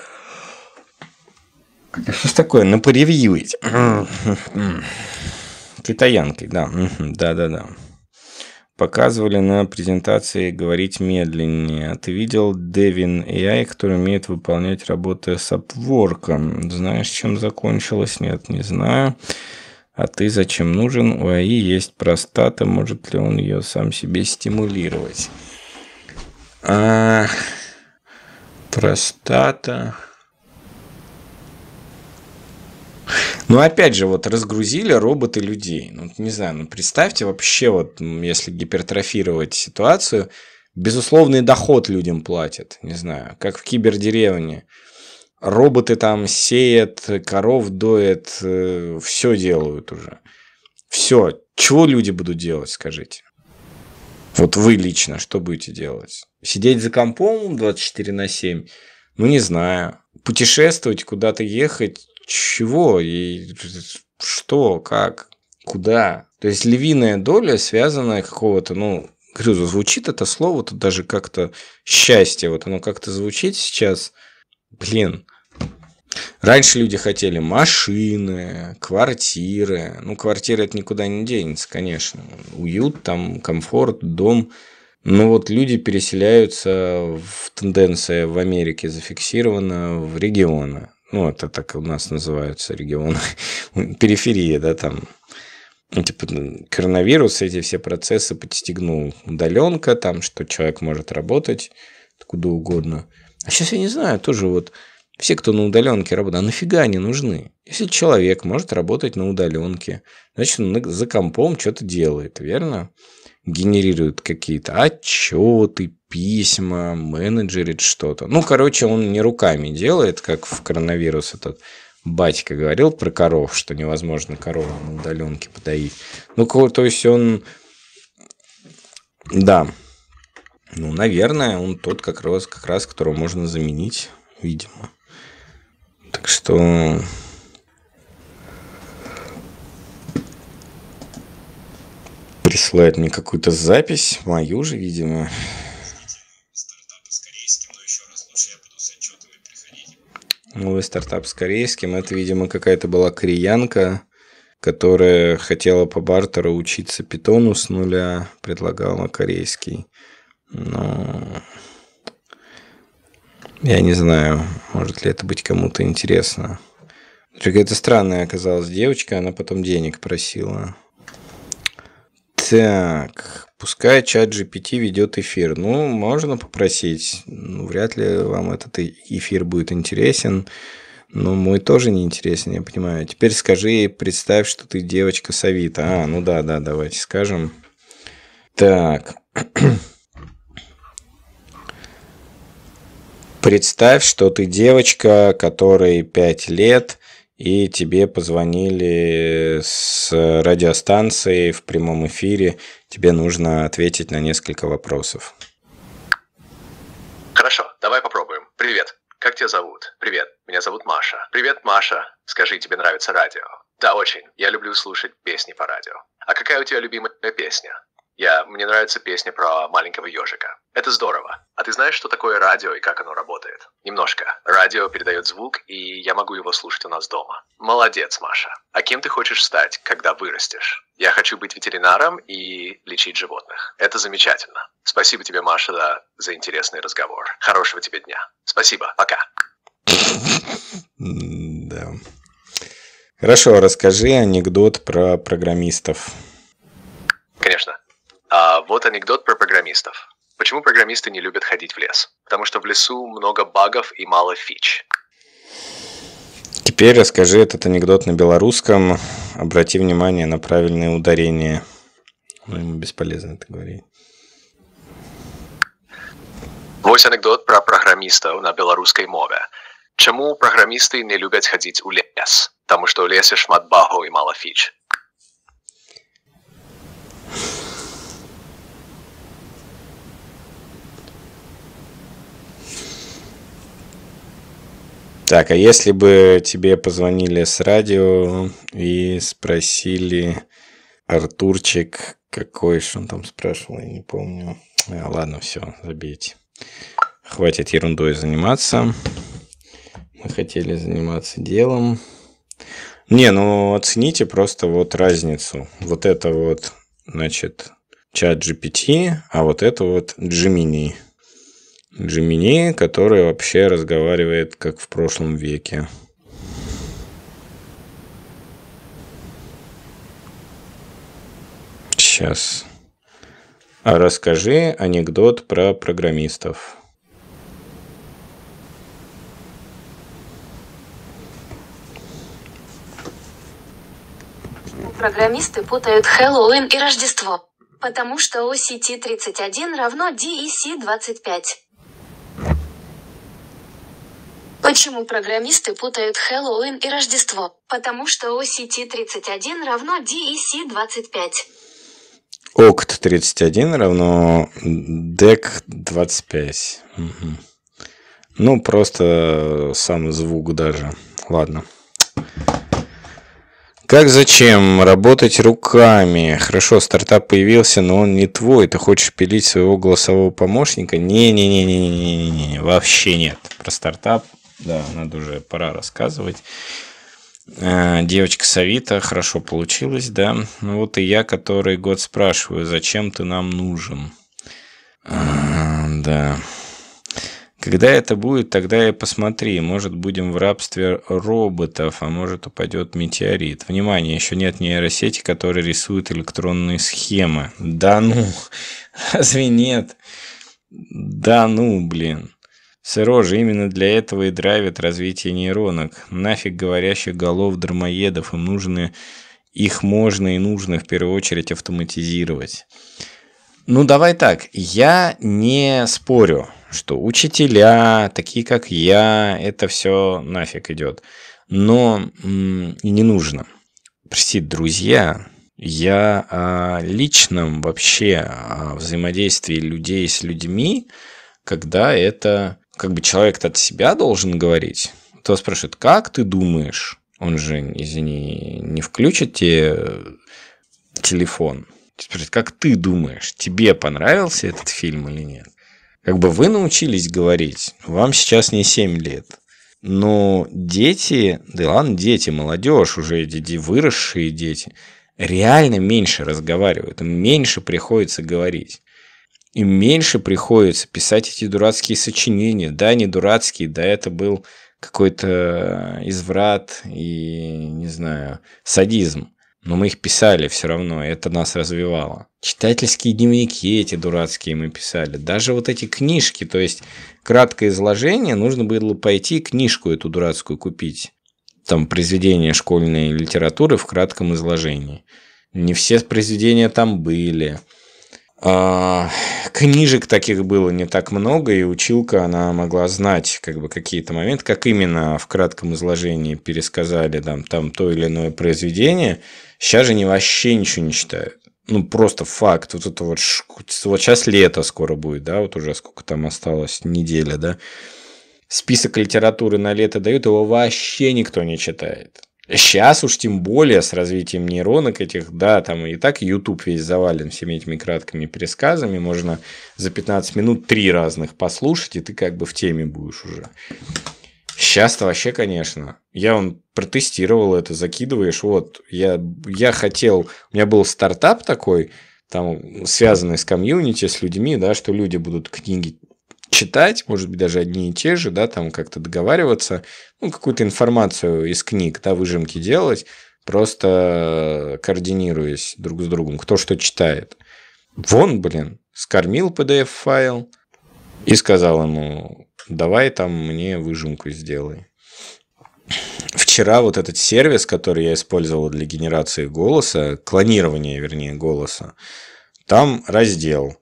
что ж такое? Ну, поревьюить. М-м-м. Китаянкой, да. М-м, да-да-да. Показывали на презентации «Говорить медленнее». А ты видел Devin AI, который умеет выполнять работы с Upwork? Знаешь, чем закончилось? Нет, не знаю. А ты зачем нужен? У АИ есть простата, может ли он ее сам себе стимулировать? А, простата. Ну опять же, вот разгрузили роботы людей. Ну, не знаю, ну представьте вообще, вот если гипертрофировать ситуацию, безусловный доход людям платят. Не знаю, как в кибердеревне. Роботы там сеят, коров доят, э, все делают уже. Все. Чего люди будут делать, скажите? Вот вы лично что будете делать? Сидеть за компом 24 на 7? Ну, не знаю. Путешествовать, куда-то ехать, чего и что, как, куда. То есть львиная доля, связанная какого-то, ну, говорю, звучит это слово, тут даже как-то счастье, вот оно как-то звучит сейчас. Блин, Раньше люди хотели машины, квартиры. Ну, квартира это никуда не денется, конечно. Уют, там, комфорт, дом. Но вот люди переселяются в тенденция в Америке зафиксирована в регионы ну, это так у нас называются регионы, (laughs) периферия, да, там, ну, типа, коронавирус эти все процессы подстегнул. Удаленка там, что человек может работать куда угодно. А сейчас я не знаю, тоже вот все, кто на удаленке работает, а нафига они нужны? Если человек может работать на удаленке, значит, он за компом что-то делает, верно? генерирует какие-то отчеты, письма, менеджерит что-то. Ну, короче, он не руками делает, как в коронавирус этот батька говорил про коров, что невозможно корову на удаленке подоить. Ну, то есть он... Да. Ну, наверное, он тот как раз, как раз, которого можно заменить, видимо. Так что присылает мне какую-то запись, мою же, видимо. Новый стартап с корейским. Это, видимо, какая-то была кореянка, которая хотела по бартеру учиться питону с нуля, предлагала корейский. Но я не знаю, может ли это быть кому-то интересно. Какая-то странная оказалась девочка, она потом денег просила. Так, пускай чат GPT ведет эфир. Ну, можно попросить. Ну, вряд ли вам этот эфир будет интересен. Но мой тоже не интересен, я понимаю. Теперь скажи, представь, что ты девочка Савита. А, ну да, да, давайте скажем. Так. Представь, что ты девочка, которой 5 лет, и тебе позвонили с радиостанции в прямом эфире, тебе нужно ответить на несколько вопросов. Хорошо, давай попробуем. Привет. Как тебя зовут? Привет, меня зовут Маша. Привет, Маша. Скажи, тебе нравится радио? Да, очень. Я люблю слушать песни по радио. А какая у тебя любимая песня? Я, мне нравится песня про маленького ежика. Это здорово. А ты знаешь, что такое радио и как оно работает? Немножко. Радио передает звук, и я могу его слушать у нас дома. Молодец, Маша. А кем ты хочешь стать, когда вырастешь? Я хочу быть ветеринаром и лечить животных. Это замечательно. Спасибо тебе, Маша, да, за интересный разговор. Хорошего тебе дня. Спасибо. Пока. (laughs) Да. Хорошо, расскажи анекдот про программистов. Конечно. А, вот анекдот про программистов. Почему программисты не любят ходить в лес? Потому что в лесу много багов и мало фич. Теперь расскажи этот анекдот на белорусском. Обрати внимание на правильные ударения. Ну, ему бесполезно это говорить. Вот анекдот про программистов на белорусской мове. Чему программисты не любят ходить в лес? Потому что в лесе шмат багов и мало фич. Так, а если бы тебе позвонили с радио и спросили Артурчик, какой же он там спрашивал, я не помню. А, ладно, все, забейте. Хватит ерундой заниматься. Мы хотели заниматься делом. Не, ну оцените просто вот разницу. Вот это вот, значит, чат GPT, а вот это вот Gemini. Джимини, который вообще разговаривает как в прошлом веке. Сейчас. А расскажи анекдот про программистов. Программисты путают Хэллоуин и Рождество, потому что OCT31 равно DEC25. Почему программисты путают Хэллоуин и Рождество? Потому что OCT31 равно DEC25. ОКТ-31 равно ДЭК-25. Угу. Ну, просто сам звук даже. Ладно. Как зачем? Работать руками. Хорошо, стартап появился, но он не твой. Ты хочешь пилить своего голосового помощника? Не-не-не-не-не-не-не. Вообще нет. Про стартап да, надо уже пора рассказывать. Э, девочка Савита, хорошо получилось, да. Ну вот и я, который год спрашиваю, зачем ты нам нужен? А, да. Когда это будет, тогда и посмотри. Может, будем в рабстве роботов, а может, упадет метеорит. Внимание, еще нет нейросети, которая рисует электронные схемы. Да ну, (laughs) разве нет? Да ну, блин. Сыро же именно для этого и драйвит развитие нейронок. Нафиг говорящих голов дармоедов, им нужны, их можно и нужно в первую очередь автоматизировать. Ну давай так, я не спорю, что учителя, такие как я, это все нафиг идет. Но и не нужно. Прости, друзья, я о личном вообще о взаимодействии людей с людьми, когда это как бы человек то от себя должен говорить, то спрашивает, как ты думаешь? Он же, извини, не включит тебе э, телефон. Спрашивает, как ты думаешь, тебе понравился этот фильм или нет? Как бы вы научились говорить, вам сейчас не 7 лет. Но дети, да ладно, дети, молодежь, уже дети, выросшие дети, реально меньше разговаривают, им меньше приходится говорить им меньше приходится писать эти дурацкие сочинения. Да, не дурацкие, да, это был какой-то э, изврат и, не знаю, садизм. Но мы их писали все равно, это нас развивало. Читательские дневники эти дурацкие мы писали. Даже вот эти книжки, то есть краткое изложение, нужно было пойти книжку эту дурацкую купить. Там произведения школьной литературы в кратком изложении. Не все произведения там были. А, книжек таких было не так много, и училка, она могла знать как бы, какие-то моменты, как именно в кратком изложении пересказали там, там то или иное произведение. Сейчас же не вообще ничего не читают. Ну, просто факт. Вот это вот, вот сейчас лето скоро будет, да, вот уже сколько там осталось, неделя, да. Список литературы на лето дают, его вообще никто не читает. Сейчас уж тем более с развитием нейронок этих, да, там и так YouTube весь завален всеми этими краткими пересказами, можно за 15 минут три разных послушать, и ты как бы в теме будешь уже. Сейчас-то вообще, конечно. Я он протестировал это, закидываешь, вот, я, я хотел, у меня был стартап такой, там, связанный с комьюнити, с людьми, да, что люди будут книги читать, может быть, даже одни и те же, да, там как-то договариваться, ну, какую-то информацию из книг, да, выжимки делать, просто координируясь друг с другом, кто что читает. Вон, блин, скормил PDF-файл и сказал ему, давай там мне выжимку сделай. Вчера вот этот сервис, который я использовал для генерации голоса, клонирования, вернее, голоса, там раздел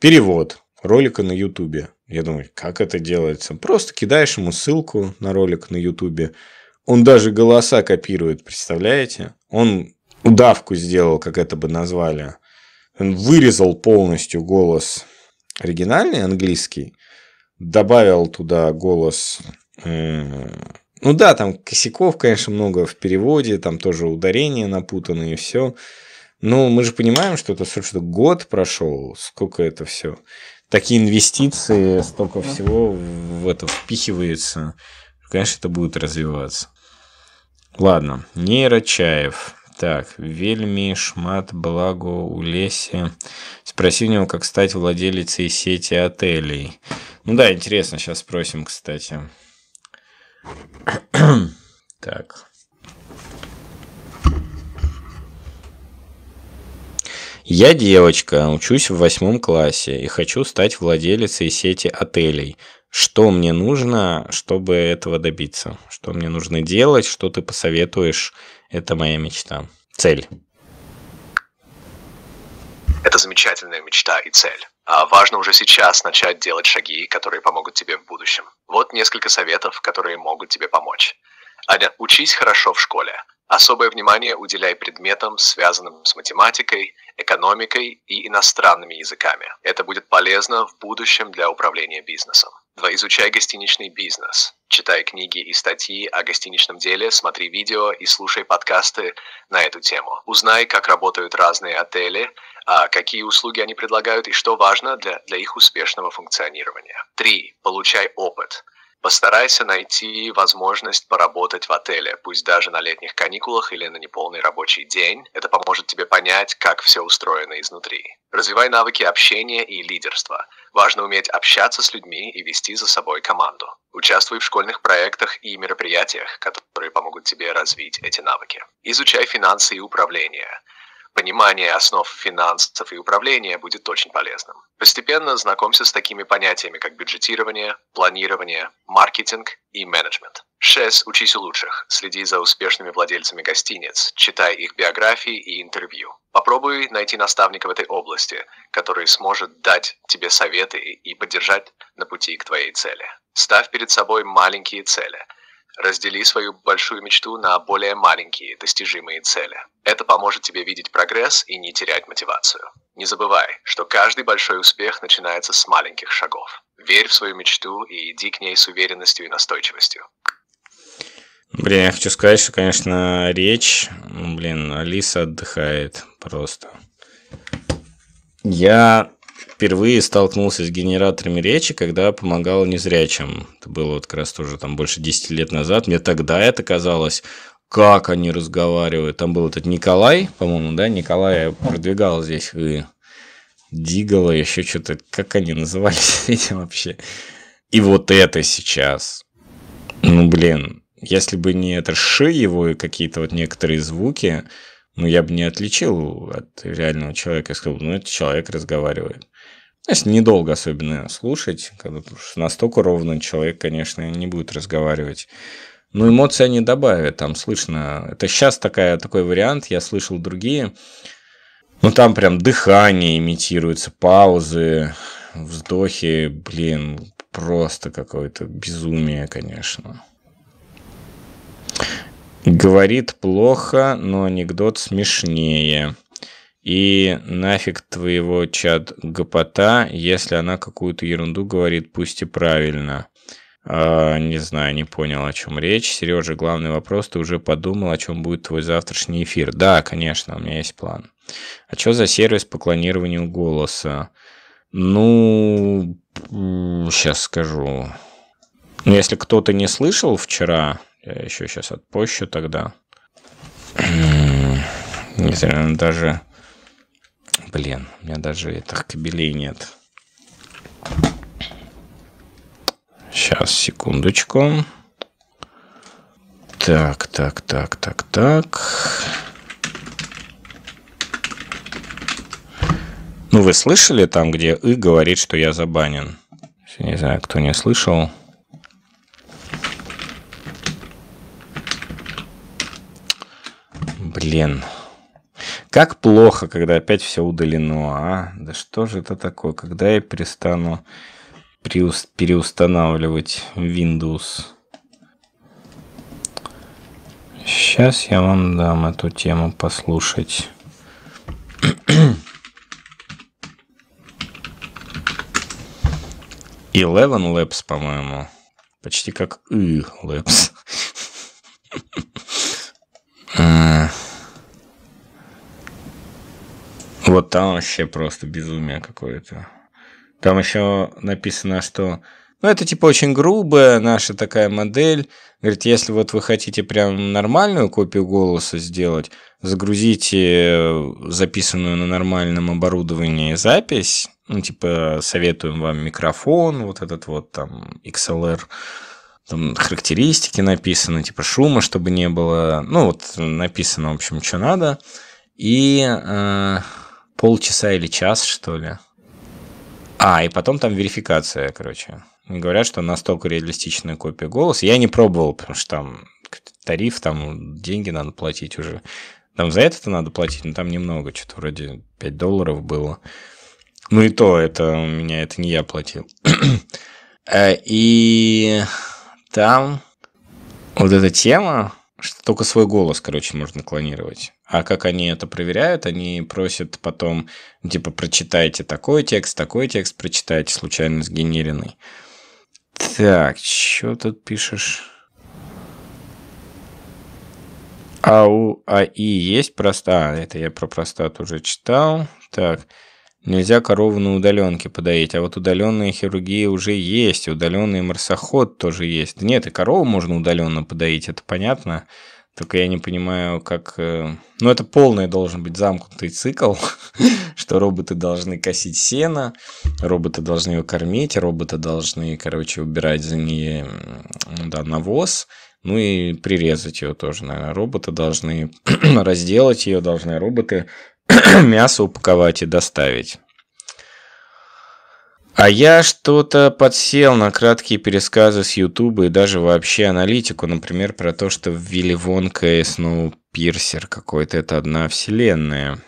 «Перевод» ролика на Ютубе. Я думаю, как это делается? Просто кидаешь ему ссылку на ролик на Ютубе. Он даже голоса копирует, представляете? Он удавку сделал, как это бы назвали. Он вырезал полностью голос оригинальный, английский. Добавил туда голос... Э, ну да, там косяков, конечно, много в переводе, там тоже ударения напутаны и все. Но мы же понимаем, что это что-то год прошел, сколько это все такие инвестиции, столько всего в это впихивается. Конечно, это будет развиваться. Ладно, Нейрочаев. Так, вельми шмат благо у Леси. Спроси у него, как стать владелицей сети отелей. Ну да, интересно, сейчас спросим, кстати. (clears throat) так. Я девочка, учусь в восьмом классе и хочу стать владелицей сети отелей. Что мне нужно, чтобы этого добиться? Что мне нужно делать? Что ты посоветуешь? Это моя мечта. Цель. Это замечательная мечта и цель. А важно уже сейчас начать делать шаги, которые помогут тебе в будущем. Вот несколько советов, которые могут тебе помочь. Аня, учись хорошо в школе. Особое внимание уделяй предметам, связанным с математикой, экономикой и иностранными языками. Это будет полезно в будущем для управления бизнесом. Два. Изучай гостиничный бизнес. Читай книги и статьи о гостиничном деле, смотри видео и слушай подкасты на эту тему. Узнай, как работают разные отели, а какие услуги они предлагают и что важно для, для их успешного функционирования. Три. Получай опыт. Постарайся найти возможность поработать в отеле, пусть даже на летних каникулах или на неполный рабочий день. Это поможет тебе понять, как все устроено изнутри. Развивай навыки общения и лидерства. Важно уметь общаться с людьми и вести за собой команду. Участвуй в школьных проектах и мероприятиях, которые помогут тебе развить эти навыки. Изучай финансы и управление. Понимание основ финансов и управления будет очень полезным. Постепенно знакомься с такими понятиями, как бюджетирование, планирование, маркетинг и менеджмент. 6. Учись у лучших. Следи за успешными владельцами гостиниц, читай их биографии и интервью. Попробуй найти наставника в этой области, который сможет дать тебе советы и поддержать на пути к твоей цели. Ставь перед собой маленькие цели – Раздели свою большую мечту на более маленькие достижимые цели. Это поможет тебе видеть прогресс и не терять мотивацию. Не забывай, что каждый большой успех начинается с маленьких шагов. Верь в свою мечту и иди к ней с уверенностью и настойчивостью. Блин, я хочу сказать, что, конечно, речь... Блин, Алиса отдыхает просто. Я впервые столкнулся с генераторами речи, когда помогал незрячим. Это было вот как раз тоже там больше 10 лет назад. Мне тогда это казалось как они разговаривают. Там был этот Николай, по-моему, да, Николай продвигал здесь и Дигала, еще что-то, как они назывались эти (laughs) вообще. И вот это сейчас. Ну, блин, если бы не это ши его и какие-то вот некоторые звуки, ну, я бы не отличил от реального человека, я сказал, ну, это человек разговаривает. знаешь, ну, недолго особенно слушать, когда настолько ровно человек, конечно, не будет разговаривать. Но эмоции они добавят, там слышно. Это сейчас такая, такой вариант, я слышал другие. Ну, там прям дыхание имитируется, паузы, вздохи, блин, просто какое-то безумие, конечно. Говорит плохо, но анекдот смешнее. И нафиг твоего чат гопота, если она какую-то ерунду говорит, пусть и правильно. А, не знаю, не понял, о чем речь. Сережа, главный вопрос, ты уже подумал, о чем будет твой завтрашний эфир? Да, конечно, у меня есть план. А что за сервис по клонированию голоса? Ну, сейчас скажу. Ну, если кто-то не слышал вчера, еще сейчас отпущу тогда. Несмотря ну даже... Блин, у меня даже этих кабелей нет. Сейчас, секундочку. Так, так, так, так, так. Ну, вы слышали там, где И говорит, что я забанен? Не знаю, кто не слышал. Блин. Как плохо, когда опять все удалено, а? Да что же это такое? Когда я перестану переустанавливать Windows? Сейчас я вам дам эту тему послушать. (clears throat) Eleven Labs, по-моему. Почти как и Labs. Вот там вообще просто безумие какое-то. Там еще написано, что ну, это типа очень грубая наша такая модель. Говорит, если вот вы хотите прям нормальную копию голоса сделать, загрузите э, записанную на нормальном оборудовании запись. Ну, типа, советуем вам микрофон, вот этот вот там XLR. Там характеристики написаны, типа шума, чтобы не было. Ну, вот написано, в общем, что надо. И э, полчаса или час, что ли. А, и потом там верификация, короче. Говорят, что настолько реалистичная копия голоса. Я не пробовал, потому что там тариф, там деньги надо платить уже. Там за это-то надо платить, но там немного, что-то вроде 5 долларов было. Ну и то, это у меня, это не я платил. (clears throat) Э, и там вот эта тема, что только свой голос, короче, можно клонировать. А как они это проверяют? Они просят потом, типа, прочитайте такой текст, такой текст прочитайте, случайно сгенеренный. Так, что тут пишешь? А у АИ есть проста? А, это я про простат уже читал. Так, нельзя корову на удаленке подоить, а вот удаленные хирургии уже есть, удаленный марсоход тоже есть. нет, и корову можно удаленно подоить, это Понятно. Только я не понимаю, как... Э, ну, это полный должен быть замкнутый цикл, (laughs) что роботы должны косить сено, роботы должны его кормить, роботы должны, короче, убирать за ней да, навоз, ну и прирезать ее тоже, наверное. Роботы должны (clears throat) разделать ее, должны роботы (clears throat) мясо упаковать и доставить. А я что-то подсел на краткие пересказы с Ютуба и даже вообще аналитику, например, про то, что Вилли Вонка и Пирсер какой-то это одна вселенная.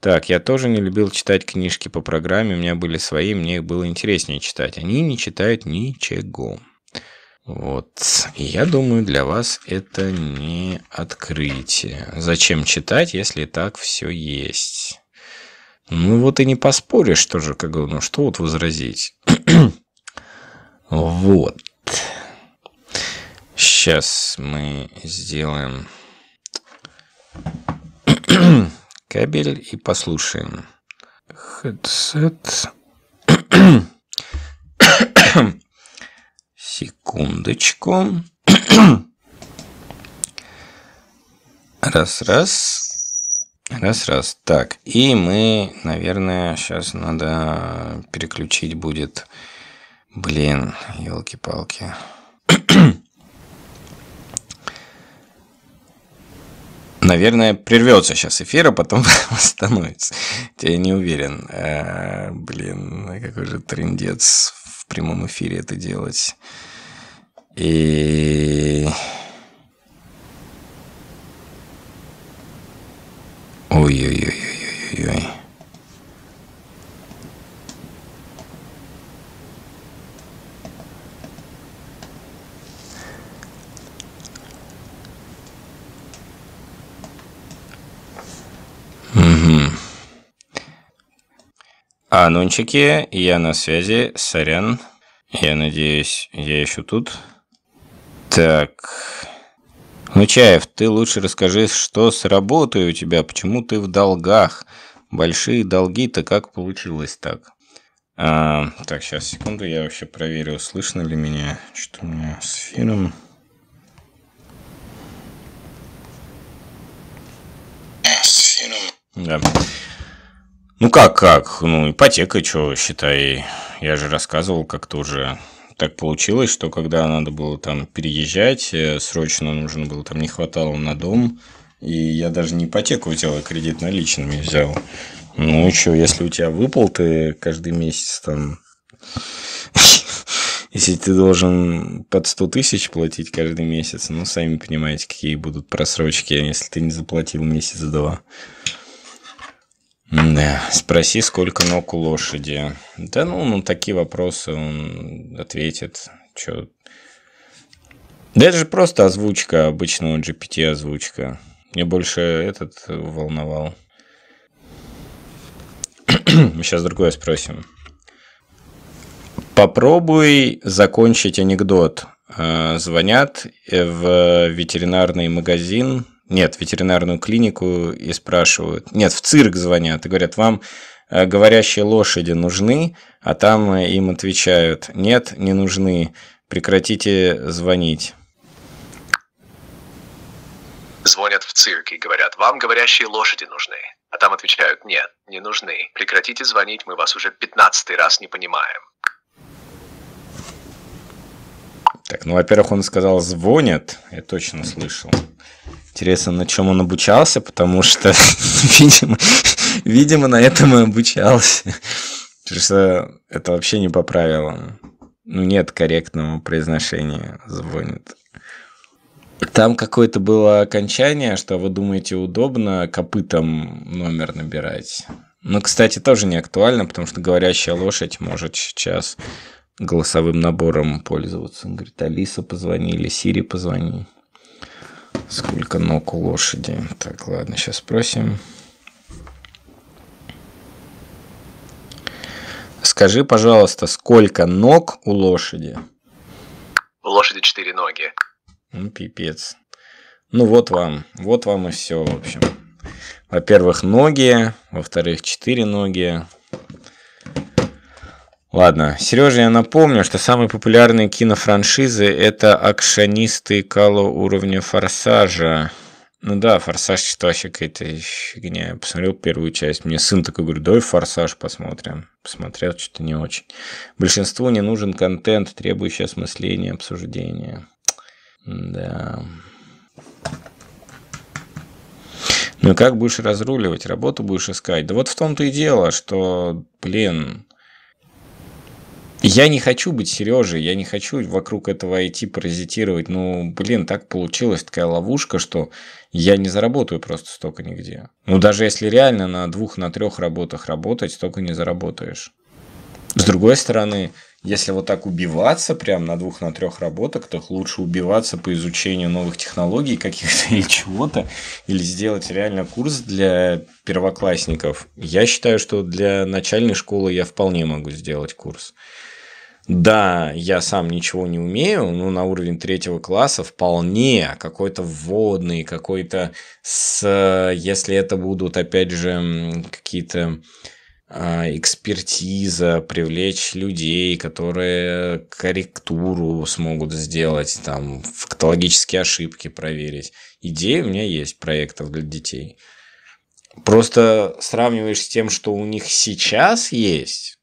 Так, я тоже не любил читать книжки по программе, у меня были свои, мне их было интереснее читать. Они не читают ничего. Вот. И я думаю, для вас это не открытие. Зачем читать, если и так все есть? Ну вот и не поспоришь тоже, как бы, ну что вот возразить. (clears throat) вот. Сейчас мы сделаем (clears throat) кабель и послушаем. Headset. (clears throat) Секундочку. Раз-раз. Раз, раз. Так, и мы, наверное, сейчас надо переключить будет... Блин, елки-палки. (clears throat) Наверное, прервется сейчас эфир, а потом (laughs) восстановится. Я не уверен. А, блин, какой же трендец в прямом эфире это делать. И... Ой-ой-ой-ой-ой-ой. Угу. А, нунчики, я на связи, сорян. Я надеюсь, я еще тут. Так... «Нучаев, ты лучше расскажи, что с работой у тебя, почему ты в долгах? Большие долги-то как получилось так?» а, Так, сейчас, секунду, я вообще проверю, слышно ли меня, что у меня с эфиром. С эфиром. Да. Ну как, как? Ну, ипотека, что, считай. Я же рассказывал как-то уже так получилось, что когда надо было там переезжать, э, срочно нужно было, там не хватало на дом, и я даже не ипотеку взял, а кредит наличными взял. Ну и что, если у тебя выпал ты каждый месяц там... (laughs) Если ты должен под 100 тысяч платить каждый месяц, ну, сами понимаете, какие будут просрочки, если ты не заплатил месяц-два. Да, спроси, сколько ног у лошади. Да ну, на ну, такие вопросы он ответит. Чё? Да это же просто озвучка обычного GPT-озвучка. Мне больше этот волновал. Сейчас другое спросим. Попробуй закончить анекдот. Э, звонят в ветеринарный магазин нет, ветеринарную клинику и спрашивают. Нет, в цирк звонят и говорят, вам э, говорящие лошади нужны, а там э, им отвечают, нет, не нужны, прекратите звонить. Звонят в цирк и говорят, вам говорящие лошади нужны. А там отвечают, нет, не нужны, прекратите звонить, мы вас уже 15 раз не понимаем. Так, ну, во-первых, он сказал «звонят», я точно слышал. Интересно, на чем он обучался, потому что, (laughs) видимо, видимо, на этом и обучался. Потому что это вообще не по правилам. Ну, нет корректного произношения «звонит». Там какое-то было окончание, что вы думаете удобно копытом номер набирать. Ну, кстати, тоже не актуально, потому что говорящая лошадь может сейчас голосовым набором пользоваться. Он говорит, Алиса позвони или Сири позвони. Сколько ног у лошади? Так, ладно, сейчас спросим. Скажи, пожалуйста, сколько ног у лошади? У лошади четыре ноги. Ну, пипец. Ну, вот вам. Вот вам и все, в общем. Во-первых, ноги. Во-вторых, четыре ноги. Ладно, Сережа, я напомню, что самые популярные кинофраншизы это акшонисты кало уровня Форсажа. Ну да, Форсаж что вообще какая-то фигня. Я посмотрел первую часть, мне сын такой говорит, давай Форсаж посмотрим. Посмотрел, что-то не очень. Большинству не нужен контент, требующий осмысления, обсуждения. Да. Ну как будешь разруливать, работу будешь искать? Да вот в том-то и дело, что, блин, я не хочу быть Сережей, я не хочу вокруг этого идти паразитировать. Ну, блин, так получилась такая ловушка, что я не заработаю просто столько нигде. Ну, даже если реально на двух, на трех работах работать, столько не заработаешь. С другой стороны, если вот так убиваться прям на двух, на трех работах, то лучше убиваться по изучению новых технологий каких-то (laughs) или чего-то, или сделать реально курс для первоклассников. Я считаю, что для начальной школы я вполне могу сделать курс. Да, я сам ничего не умею, но на уровень третьего класса вполне какой-то вводный, какой-то с... Если это будут, опять же, какие-то а, экспертиза, привлечь людей, которые корректуру смогут сделать, там, фактологические ошибки проверить. Идеи у меня есть проектов для детей. Просто сравниваешь с тем, что у них сейчас есть.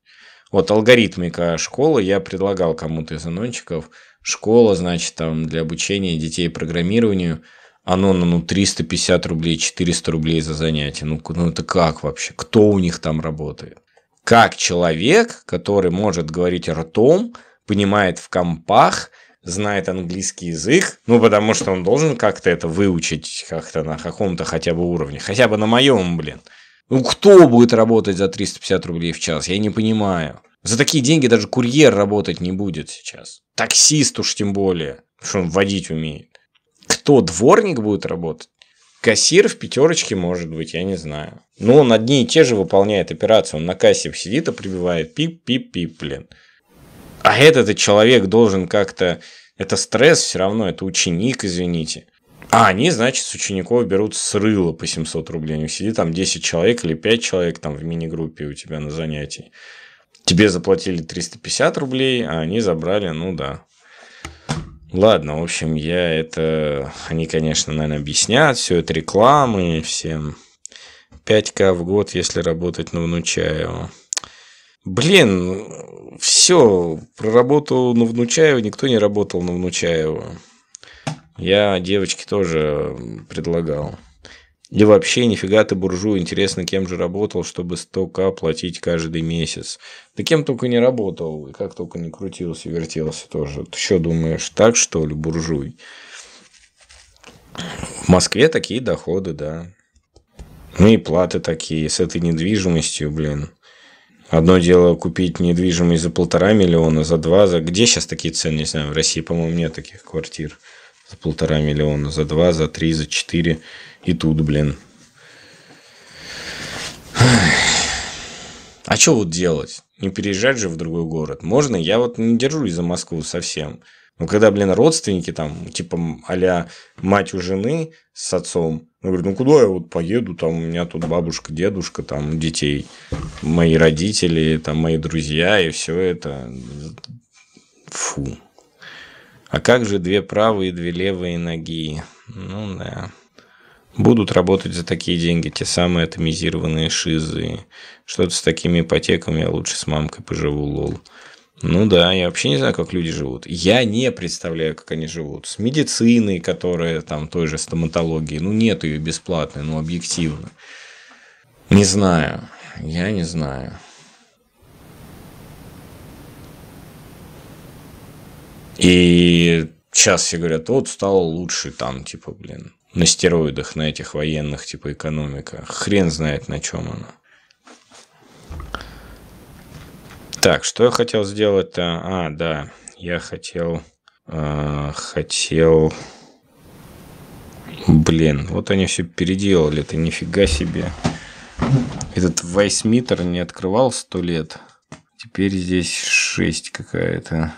Вот алгоритмика школы я предлагал кому-то из анончиков. Школа, значит, там для обучения детей программированию – оно на ну, 350 рублей, 400 рублей за занятие. Ну, ну это как вообще? Кто у них там работает? Как человек, который может говорить ртом, понимает в компах, знает английский язык, ну, потому что он должен как-то это выучить как-то на каком-то хотя бы уровне, хотя бы на моем, блин. Ну, кто будет работать за 350 рублей в час? Я не понимаю. За такие деньги даже курьер работать не будет сейчас. Таксист уж тем более, что он водить умеет. Кто дворник будет работать? Кассир в пятерочке, может быть, я не знаю. Но он одни и те же выполняет операцию. Он на кассе сидит и прибивает пип-пип-пип, блин. А этот человек должен как-то... Это стресс все равно, это ученик, извините. А они, значит, с учеников берут с рыла по 700 рублей. У сидит там 10 человек или 5 человек там в мини-группе у тебя на занятии. Тебе заплатили 350 рублей, а они забрали, ну да, Ладно, в общем, я это... Они, конечно, наверное, объяснят. Все это рекламы всем. 5к в год, если работать на Внучаева. Блин, все, про работу на Внучаева никто не работал на Внучаева. Я девочке тоже предлагал. Или вообще, нифига ты буржуй, интересно, кем же работал, чтобы 100к платить каждый месяц. Да кем только не работал, и как только не крутился, вертелся тоже. Ты что думаешь, так что ли, буржуй? В Москве такие доходы, да. Ну и платы такие, с этой недвижимостью, блин. Одно дело купить недвижимость за полтора миллиона, за два, за... Где сейчас такие цены, не знаю, в России, по-моему, нет таких квартир. За полтора миллиона, за два, за три, за четыре. И тут, блин. А что вот делать? Не переезжать же в другой город. Можно? Я вот не держусь за Москву совсем. Но ну, когда, блин, родственники там, типа а мать у жены с отцом, он ну, говорит, ну куда я вот поеду, там у меня тут бабушка, дедушка, там детей, мои родители, там мои друзья и все это. Фу. А как же две правые и две левые ноги? Ну да будут работать за такие деньги, те самые атомизированные шизы. Что-то с такими ипотеками я лучше с мамкой поживу, лол. Ну да, я вообще не знаю, как люди живут. Я не представляю, как они живут. С медициной, которая там той же стоматологии, ну нет ее бесплатной, ну объективно. Не знаю, я не знаю. И сейчас все говорят, вот стало лучше там, типа, блин на стероидах, на этих военных, типа экономика. Хрен знает, на чем она. Так, что я хотел сделать-то? А, да, я хотел... Э, хотел... Блин, вот они все переделали, это нифига себе. Этот вайсмитер не открывал сто лет. Теперь здесь 6 какая-то.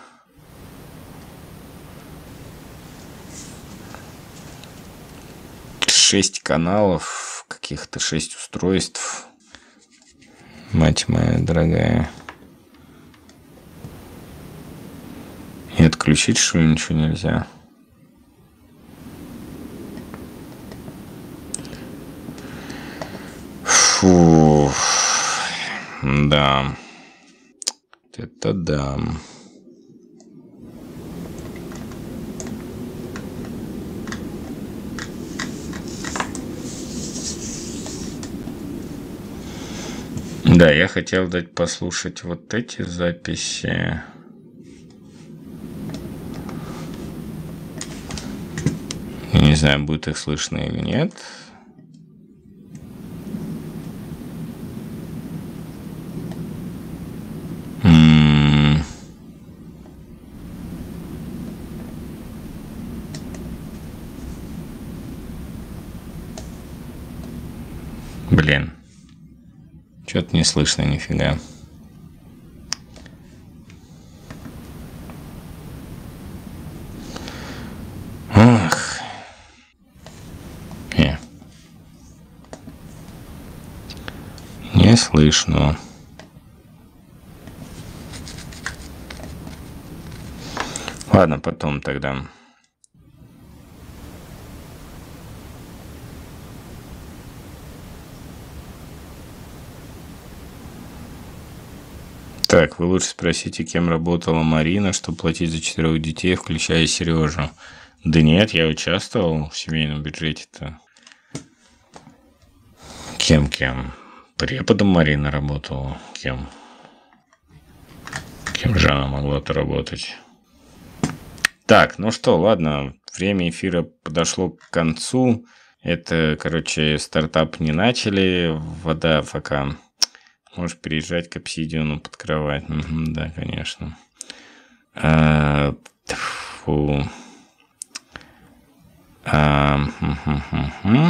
шесть каналов, каких-то шесть устройств. Мать моя дорогая. И отключить, что ли, ничего нельзя? Фу. Да. Это да. Да, я хотел дать послушать вот эти записи. Я не знаю, будет их слышно или нет. Что-то не слышно нифига. Ах. Не. Э. Не слышно. Ладно, потом тогда. вы лучше спросите, кем работала Марина, чтобы платить за четырех детей, включая Сережу. Да нет, я участвовал в семейном бюджете-то. Кем-кем? Преподом Марина работала. Кем? Кем же она могла-то работать? Так, ну что, ладно, время эфира подошло к концу. Это, короче, стартап не начали, вода пока. Можешь переезжать к обсидиану под кровать. Угу, да, конечно. А, тьфу. А, угу, угу.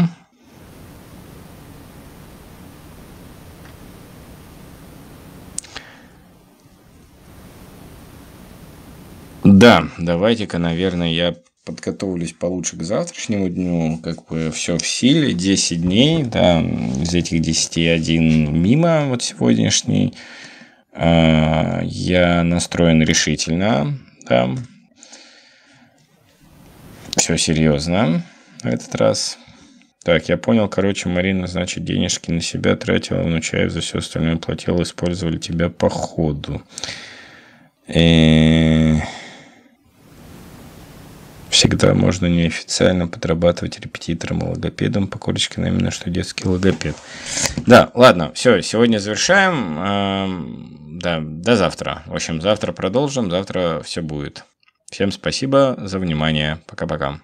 Да, давайте-ка, наверное, я подготовлюсь получше к завтрашнему дню, как бы все в силе, 10 дней, да, из этих 10 один мимо вот сегодняшний, а, я настроен решительно, да, все серьезно в этот раз. Так, я понял, короче, Марина, значит, денежки на себя тратила, внучаев за все остальное платила, использовали тебя по ходу. Э Всегда можно неофициально подрабатывать репетитором и логопедом. По корочке, именно что детский логопед. Да, ладно, все, сегодня завершаем. Эм, да, до завтра. В общем, завтра продолжим, завтра все будет. Всем спасибо за внимание. Пока-пока.